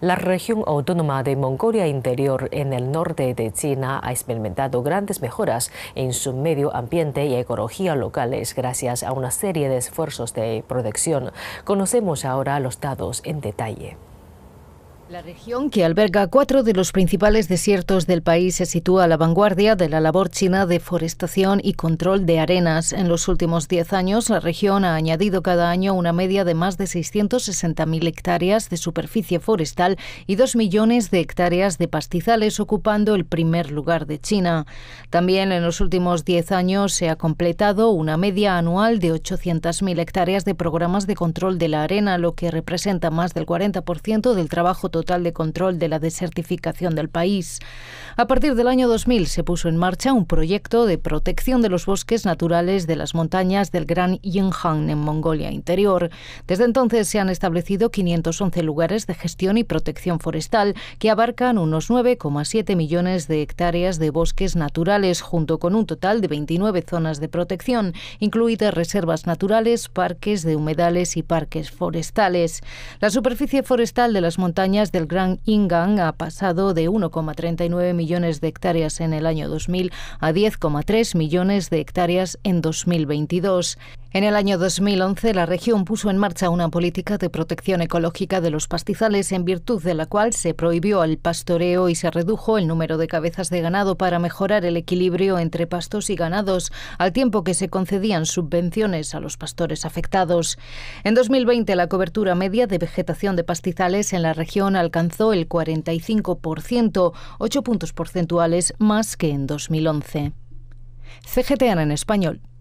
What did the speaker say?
La región autónoma de Mongolia Interior en el norte de China ha experimentado grandes mejoras en su medio ambiente y ecología locales gracias a una serie de esfuerzos de protección. Conocemos ahora los datos en detalle. La región, que alberga cuatro de los principales desiertos del país, se sitúa a la vanguardia de la labor china de forestación y control de arenas. En los últimos diez años, la región ha añadido cada año una media de más de 660.000 hectáreas de superficie forestal y 2 millones de hectáreas de pastizales, ocupando el primer lugar de China. También en los últimos diez años se ha completado una media anual de 800.000 hectáreas de programas de control de la arena, lo que representa más del 40% del trabajo total total de control de la desertificación del país. A partir del año 2000 se puso en marcha un proyecto de protección de los bosques naturales de las montañas del Gran Yinhang en Mongolia Interior. Desde entonces se han establecido 511 lugares de gestión y protección forestal que abarcan unos 9,7 millones de hectáreas de bosques naturales, junto con un total de 29 zonas de protección, incluidas reservas naturales, parques de humedales y parques forestales. La superficie forestal de las montañas del Gran Ingang ha pasado de 1,39 millones de hectáreas en el año 2000 a 10,3 millones de hectáreas en 2022. En el año 2011, la región puso en marcha una política de protección ecológica de los pastizales, en virtud de la cual se prohibió el pastoreo y se redujo el número de cabezas de ganado para mejorar el equilibrio entre pastos y ganados, al tiempo que se concedían subvenciones a los pastores afectados. En 2020, la cobertura media de vegetación de pastizales en la región alcanzó el 45%, 8 puntos porcentuales más que en 2011. CGTN en español.